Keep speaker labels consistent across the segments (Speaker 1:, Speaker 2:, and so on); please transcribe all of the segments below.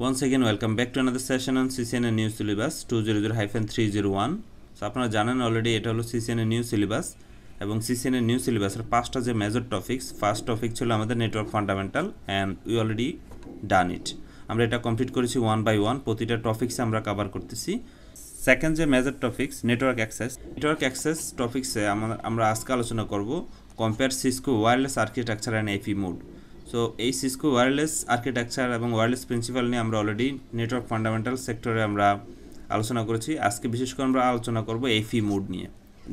Speaker 1: once again welcome back to another session on a new syllabus two zero zero hyphen three zero one so আপনারা জানেন already এটা হলো CCNA new syllabus এবং CCNA new সিলেবাসের পাঁচটা যে major topics first topic ছিল আমাদের network fundamental and we already done it আমরা এটা কমপ্লিট করেছি ওয়ান বাই ওয়ান প্রতিটা টপিক্সে আমরা কভার করতেছি সেকেন্ড যে major topics network access network access টপিক্সে আমরা আমরা আজকে আলোচনা করব compare Cisco wireless architecture and AP mode so এই সিসকো ওয়্যারলেস আর্কিটেকচার এবং ওয়্যারলেস প্রিন্সিপাল নিয়ে আমরা অলরেডি নেটওয়ার্ক ফান্ডামেন্টাল সেক্টরে আমরা আলোচনা করেছি আজকে বিশেষ করে আমরা আলোচনা করব এফি মোড নিয়ে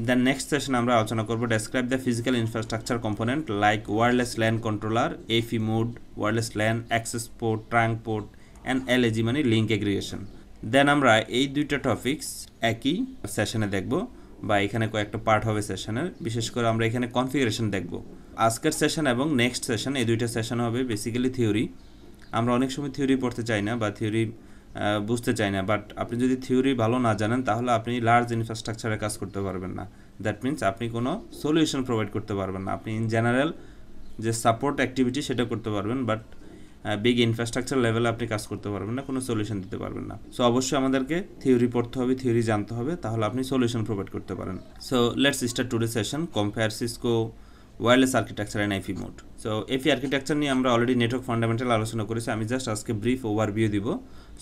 Speaker 1: দেন নেক্সট সেশন আমরা আলোচনা করব describe the physical infrastructure component like wireless LAN controller AP mode wireless LAN access port trunk port and LAG মানে লিঙ্ক এগ্রিগেশন দেন আমরা এই দুইটা টপিক্স একই সেশনে দেখব বা এখানে কয়েকটা পার্ট হবে সেশনের বিশেষ করে আমরা এখানে কনফিগারেশন দেখবো আজকের সেশন এবং নেক্সট সেশন এই দুইটা সেশন হবে বেসিক্যালি থিওরি আমরা অনেক সময় থিওরি পড়তে চাই না বা থিওরি বুঝতে চাই না বাট আপনি যদি থিওরি ভালো না জানেন তাহলে আপনি লার্জ ইনফ্রাস্ট্রাকচারে কাজ করতে পারবেন না দ্যাট মিন্স আপনি কোনো সলিউশন প্রোভাইড করতে পারবেন না আপনি ইন জেনারেল যে সাপোর্ট অ্যাক্টিভিটি সেটা করতে পারবেন বাট বিগ ইনফ্রাস্ট্রাকচার লেভেলে আপনি কাজ করতে পারবেন না কোনো সলিউশন দিতে পারবেন না সো অবশ্যই আমাদেরকে থিওরি পড়তে হবে থিওরি জানতে হবে তাহলে আপনি সলিউশন প্রোভাইড করতে পারেন so let's start today session compare Cisco wireless architecture and IP mode so AP architecture নিয়ে আমরা অলরেডি নেটওয়ার্ক ফান্ডামেন্টাল আলোচনা করেছি আমি জাস্ট আজকে ব্রিফ ওভারভিউ দিব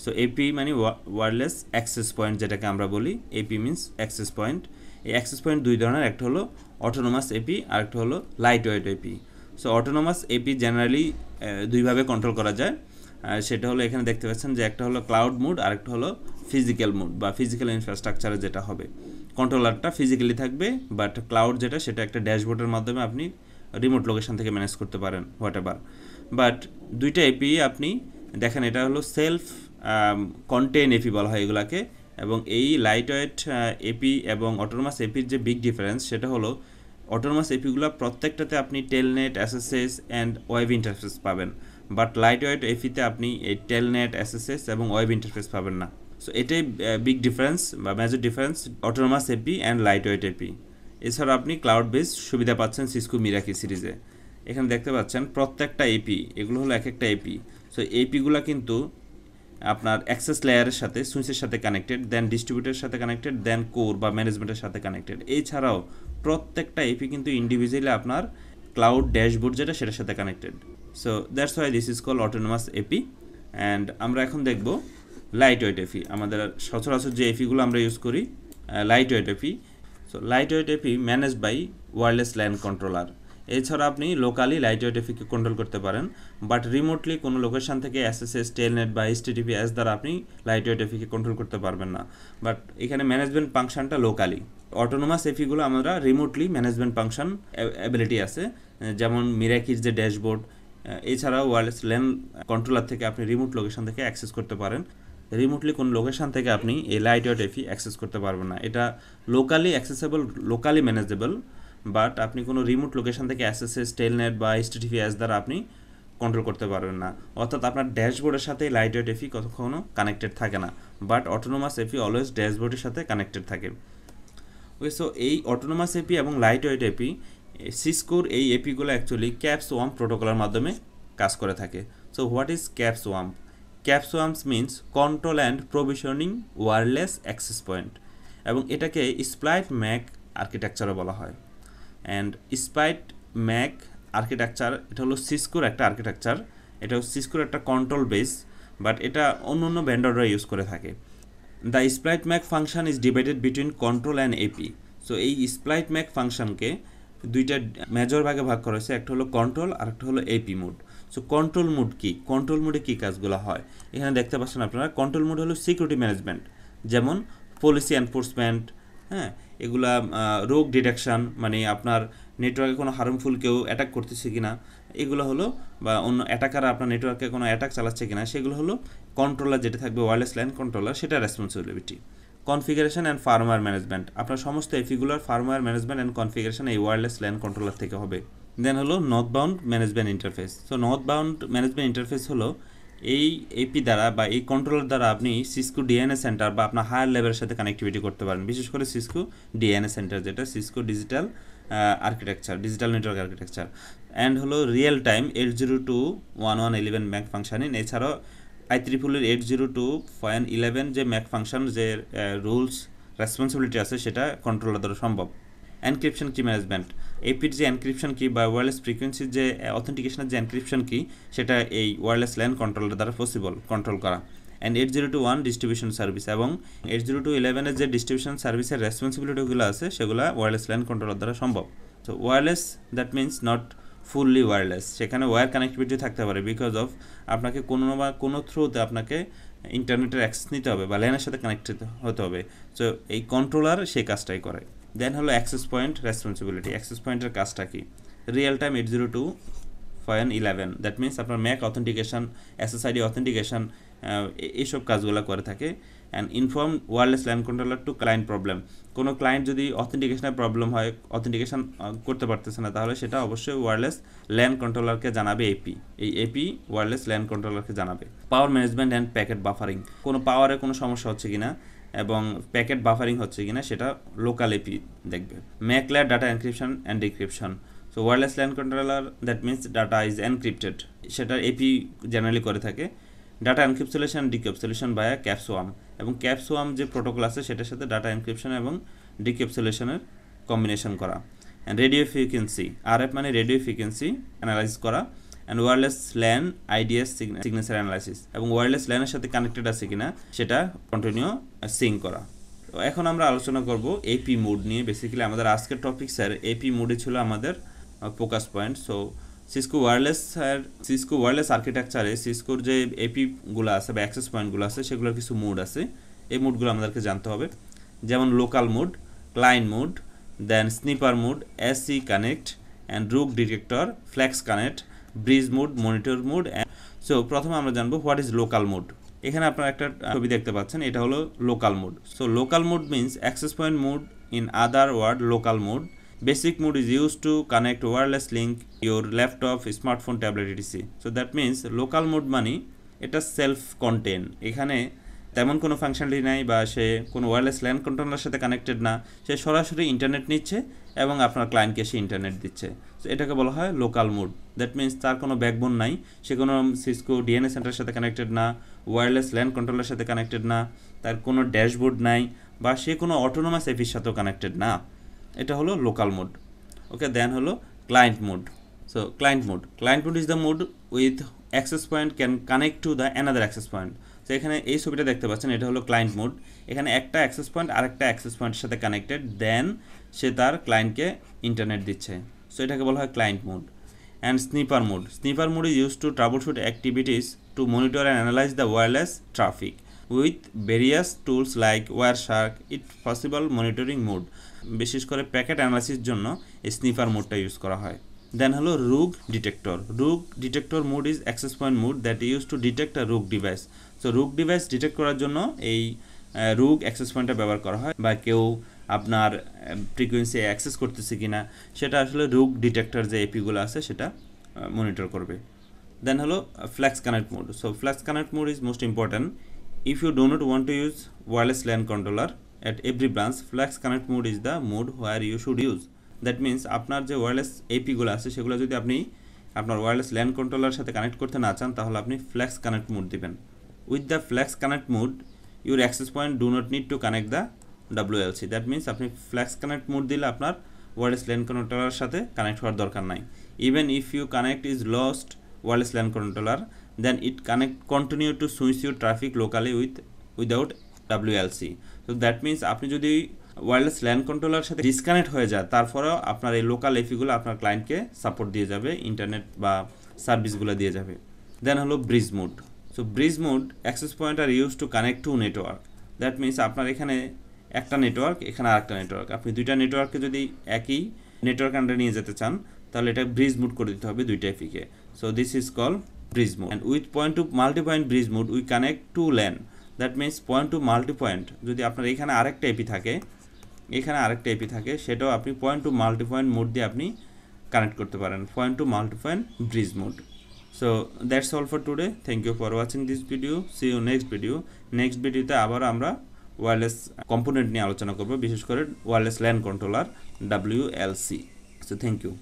Speaker 1: সো এপি মানে ওয়্যারলেস অ্যাক্সেস পয়েন্ট যেটাকে আমরা বলি এপি মিনস অ্যাক্সেস পয়েন্ট এই অ্যাক্সেস পয়েন্ট দুই ধরনের একটা হলো অটোনোমাস এপি আর একটা হলো lightweight AP so autonomous AP generally দুইভাবে কন্ট্রোল করা যায় আর সেটা হলো এখানে দেখতে পাচ্ছেন যে একটা হলো ক্লাউড মুড আর একটা হলো ফিজিক্যাল মুড বা ফিজিক্যাল ইনফ্রাস্ট্রাকচারে যেটা হবে কন্ট্রোলারটা ফিজিক্যালি থাকবে বাট ক্লাউড যেটা সেটা একটা ড্যাশবোর্ডের মাধ্যমে আপনি রিমোট লোকেশন থেকে ম্যানেজ করতে পারেন হোয়াট এভার বাট দুইটা এপি আপনি দেখেন এটা হলো সেলফ কন্টেন এপি বলা হয় এগুলাকে এবং এই লাইট ওয়েট এপি এবং অটোনোমাস এপির যে বিগ ডিফারেন্স সেটা হলো অটোনোমাস এপিগুলো প্রত্যেকটাতে আপনি telnet SSH and web interface পাবেন বাট লাইট ওয়েট এপিতে আপনি এই টেলনেট অ্যাসেসেস এবং ওয়েব ইন্টারফেস পাবেন না সো এটাই বিগ ডিফারেন্স বা major difference autonomous AP and lightweight AP এছাড়া আপনি ক্লাউড বেস সুবিধা পাচ্ছেন সিসকু মিরাকি সিরিজে এখানে দেখতে পাচ্ছেন প্রত্যেকটা এপি এগুলো হলো এক একটা এপি সো এপিগুলো কিন্তু আপনার অ্যাক্সেস লেয়ারের সাথে সুইচের সাথে কানেক্টেড দেন ডিস্ট্রিবিউটারের সাথে কানেক্টেড দেন কোর বা ম্যানেজমেন্টের সাথে কানেক্টেড এছাড়াও প্রত্যেকটা এপি কিন্তু ইন্ডিভিজুয়ালি আপনার ক্লাউড ড্যাশবোর্ড যেটা সেটার সাথে connected so that's why this is call autonomous AP and আমরা এখন দেখবো লাইট ওয়েট এফি আমাদের সচরাচর যে এফিগুলো e আমরা ইউজ করি lightweight AP so lightweight AP manage by wireless LAN controller এছাড়া আপনি লোকালি লাইট ওয়েট এফিকে কন্ট্রোল করতে পারেন বাট রিমোটলি কোনো লোকেশান থেকে এস এস টেলনেট বা এসটিডিপি এস দ্বারা আপনি লাইট ওয়েট এফিকে কন্ট্রোল করতে পারবেন না বাট এখানে ম্যানেজমেন্ট ফাংশনটা লোকালি অটোনোমাস এফিগুলো আমরা রিমোটলি ম্যানেজমেন্ট ফাংশন অ্যাবিলিটি আছে যেমন মিরাকির যে ড্যাশবোর্ড এছাড়াও ওয়ারলেস ল্যান্ড কন্ট্রোলার থেকে আপনি রিমোট লোকেশন থেকে অ্যাক্সেস করতে পারেন রিমোটলি কোনো লোকেশান থেকে আপনি এই লাইট ডট এফি অ্যাক্সেস করতে পারবেন না এটা locally accessible locally manageable but আপনি কোনো রিমোট লোকেশান থেকে অ্যাসেসেস টেলনেট বা এইচটিভি অ্যাস দ্বারা আপনি কন্ট্রোল করতে পারবেন না অর্থাৎ আপনার ড্যাশবোর্ডের সাথে লাইট ওয়েট এফি কতক্ষণও কানেক্টেড থাকে না বাট অটোনোমাস এফি অলওয়েজ ড্যাশবোর্ডের সাথে কানেক্টেড থাকে ওকে সো এই অটোনোমাস এপি এবং লাইট ওয়েট এপি সিসকোর এই এপিগুলো অ্যাকচুয়ালি ক্যাপস ওয়াম প্রোটোকলের মাধ্যমে কাজ করে থাকে সো হোয়াট ইজ ক্যাপস ওয়াম্প CAPWAPs means control and provisioning wireless access point এবং এটাকে স্প্লাইট ম্যাক আর্কিটেকচারও বলা হয় অ্যান্ড স্প্লাইট ম্যাক আর্কিটেকচার এটা হলো সিসকোর একটা আর্কিটেকচার এটা সিসকোর একটা কন্ট্রোল বেস বাট এটা অন্য অন্য ভেন্ডাররা ইউজ করে থাকে the split MAC function is divided between control and AP so এই স্প্লাইট ম্যাক ফাংশনকে দুইটা মেজর ভাগে ভাগ করা হয়েছে একটা হলো কন্ট্রোল আর একটা হলো AP mode so control mode কি কন্ট্রোল মুডে কী কাজগুলো হয় এখানে দেখতে পাচ্ছেন আপনারা কন্ট্রোল মুড হলো সিকিউরিটি ম্যানেজমেন্ট যেমন পলিসি এনফোর্সমেন্ট হ্যাঁ এগুলা রোগ ডিটেকশন মানে আপনার নেটওয়ার্কে কোনো হার্মফুল কেউ অ্যাটাক করতেছে কি না এগুলো হলো বা অন্য অ্যাটাকার আপনার নেটওয়ার্কে কোনো অ্যাটাক চালাচ্ছে কি না সেগুলো হলো কন্ট্রোলার যেটা থাকবে ওয়্যারলেস লাইন কন্ট্রোলার সেটা responsibility configuration and firmware management আপনার সমস্ত এফিগুলার ফার্মওয়্যার ম্যানেজমেন্ট অ্যান্ড কনফিগারেশন এই ওয়্যারলেস ল্যান্ড কন্ট্রোলার থেকে হবে দেন হলো নর্থ বাউন্ড ম্যানেজমেন্ট ইন্টারফেস তো নর্থ বাউন্ড ম্যানেজমেন্ট ইন্টারফেস হলো এই এপি দ্বারা বা এই কন্ট্রোলার দ্বারা আপনি সিসকু ডিএনএ সেন্টার বা আপনার হায়ার লেভেলের সাথে কানেক্টিভিটি করতে পারেন বিশেষ করে সিসকু ডিএনএ সেন্টার যেটা Cisco digital architecture digital network architecture and হলো real time eight zero two one one eleven MAC functioning এছাড়াও আই ত্রিপুলের eight zero two point eleven যে ম্যাক ফাংশন যে রুলস রেসপন্সিবিলিটি আছে সেটা কন্ট্রোলার দ্বারা সম্ভব এনক্রিপশন কি ম্যানেজমেন্ট এপির যে এনক্রিপশন কি বা ওয়্যারলেস ফ্রিকোয়েন্সির যে অথেন্টিকেশনের যে এনক্রিপশন কি সেটা এই ওয়ারলেস ল্যান কন্ট্রোলের দ্বারা পসিবল কন্ট্রোল করা and eight zero two one distribution service এবং এইট জিরো টু ইলেভেনের যে ডিস্ট্রিবিউশন সার্ভিসের রেসপন্সিবিলিটিগুলো আছে সেগুলো ওয়ারলেস ল্যান কন্ট্রোলের দ্বারা সম্ভব তো wireless that means not fully wireless সেখানে ওয়্যার কানেক্টিভিটি থাকতে পারে বিকজ অফ আপনাকে কোনো বা কোনো থ্রুতে আপনাকে ইন্টারনেটের অ্যাক্সেস নিতে হবে বা ল্যানের সাথে কানেক্টেড হতে হবে সো এই কন্ট্রোলার সেই কাজটাই করে দেন হলো অ্যাক্সেস পয়েন্ট রেসপন্সিবিলিটি অ্যাক্সেস পয়েন্টের কাজটা কি real time eight zero two point eleven that means আপনার ম্যাক অথেন্টিকেশন এসএসআইডি অথেন্টিকেশন এইসব কাজগুলো করে থাকে and inform wireless LAN controller to client problem কোনো ক্লায়েন্ট যদি অথেন্টিকেশনের প্রবলেম হয় অথেন্টিকেশন করতে পারতেছে না তাহলে সেটা অবশ্যই ওয়ারলেস ল্যান্ড কন্ট্রোলারকে জানাবে এপি এই এপি ওয়ারলেস ল্যান্ড কন্ট্রোলারকে জানাবে power management and packet buffering কোনো পাওয়ারে কোনো সমস্যা হচ্ছে কি না এবং প্যাকেট বাফারিং হচ্ছে কিনা সেটা লোকাল এপি দেখবে MAC layer data encryption and decryption so wireless LAN controller that means data is encrypted সেটা এপি জেনারেলি করে থাকে ডাটা এনক্রিপসুলেশন ডিক্যাপসুলেশন বায়া ক্যাপসোয়াম এবং ক্যাপসোয়াম যে প্রোটোকল আছে সেটার সাথে ডাটা এনক্রিপশন এবং ডিক্যাপসুলেশনের কম্বিনেশন করা and radio frequency R F মানে রেডিও ফ্রিকোয়েন্সি অ্যানালাইজ করা and wireless LAN IDS signature analysis এবং ওয়্যারলেস ল্যানের সাথে কানেক্টেড আছে কিনা সেটা কন্টিনিউ সিং করা তো এখন আমরা আলোচনা করব এপি মুড নিয়ে বেসিক্যালি আমাদের আজকের টপিক স্যার এপি মুডে ছিল আমাদের focus point so Cisco wireless sir Cisco wireless আর্কিটেকচারে সিসকোর যে এপিগুলো আছে বা অ্যাক্সেস পয়েন্টগুলো আছে সেগুলোর কিছু মুড আছে এই মুডগুলো আমাদেরকে জানতে হবে যেমন local mode client mode then sniffer mode SE connect and rogue detector flex connect bridge mode monitor mode so প্রথমে আমরা জানবো হোয়াট ইজ লোকাল মোড এখানে আপনারা একটা ছবি দেখতে পাচ্ছেন এটা হলো local mode so local mode means access point mode in other word local mode basic mode is use to connect wireless link your laptop smartphone tablet etc so that means local mode মানে এটা self contain এখানে তেমন কোনো functionally নাই বা সে কোনো wireless LAN controller সাথে কানেক্টেড না সে সরাসরি ইন্টারনেট নিচ্ছে এবং আপনার ক্লায়েন্টকে সে ইন্টারনেট দিচ্ছে তো এটাকে বলা হয় লোকাল মুড দ্যাট মিন্স তার কোনো ব্যাকবোন নাই সে কোনো সিসকো ডিএনএ সেন্টারের সাথে কানেক্টেড না ওয়ারলেস ল্যান্ড কন্ট্রোলের সাথে কানেক্টেড না তার কোনো ড্যাশবোর্ড নাই বা সে কোনো অটোনোমাস এফির সাথেও কানেক্টেড না এটা হলো লোকাল মুড ওকে দেন হলো client mode so client mode client mode is the mode with access point can connect to the another access point তো এখানে এই ছবিটা দেখতে পাচ্ছেন এটা হলো ক্লায়েন্ট মোড এখানে একটা অ্যাক্সেস পয়েন্ট আরেকটা অ্যাক্সেস পয়েন্টের সাথে কানেক্টেড দেন সে তার ক্লায়েন্টকে ইন্টারনেট দিচ্ছে সো এটাকে বলা হয় client mode and sniffer mode sniffer mode is use to troubleshoot activities to monitor and analyse the wireless traffic with various tools like Wireshark it possible monitoring mode বিশেষ করে packet analysis জন্য এই sniffer মোডটা use করা হয় দেন হলো rogue detector rogue detector mode is access point mode that use to detect a rogue device so rogue device detect করার জন্য এই রুগ অ্যাক্সেস পয়েন্টটা ব্যবহার করা হয় বা কেউ আপনার ফ্রিকোয়েন্সি অ্যাক্সেস করতেছে কি না সেটা আসলে রোগ ডিটেক্টর যে এপিগুলো আছে সেটা মনিটর করবে দেন হলো flex connect mode so flex connect mode is most important if you do not want to use wireless LAN controller at every branch flex connect mode is the mode where you should use that means আপনার যে wireless এপিগুলো আছে সেগুলো যদি আপনি আপনার wireless LAN controller সাথে connect করতে না চান তাহলে আপনি ফ্ল্যাক্স কানেক্ট মোড দিবেন with the flex connect mode your access point do not need to connect the WLC that means আপনি flex connect mode দিলে আপনার wireless LAN controller সাথে connect হওয়ার দরকার নাই even if you connect is lost wireless LAN controller then it connect continue to switch your traffic locally with without WLC so that means আপনি যদি wireless LAN controller সাথে disconnect হয়ে যায় তারপরেও আপনার এই লোকাল এফিগুলো আপনার ক্লায়েন্টকে সাপোর্ট দিয়ে যাবে ইন্টারনেট বা সার্ভিসগুলো দিয়ে যাবে দেন হলো bridge mode so bridge mode access point are use to connect to network that means আপনার এখানে একটা নেটওয়ার্ক এখানে আর একটা নেটওয়ার্ক আপনি দুইটা নেটওয়ার্ককে যদি একই নেটওয়ার্ক আন্ডারে নিয়ে যেতে চান তাহলে এটা ব্রিজ মুড করে দিতে হবে দুইটা ফিকে so this is call bridge mode and with point to multi point bridge mode we connect to LAN that means point to multi point যদি আপনার এখানে আরেকটা এপি e থাকে এখানে আরেকটা এপি e থাকে সেটাও আপনি point to multi point mode দিয়ে আপনি কানেক্ট করতে পারেন point to multi point bridge mode so that's all for today thank you for watching this video see you next video next ভিডিওতে আবার আমরা ওয়ারলেস কম্পোনেন্ট নিয়ে আলোচনা করবো বিশেষ করে wireless LAN controller W L C so thank you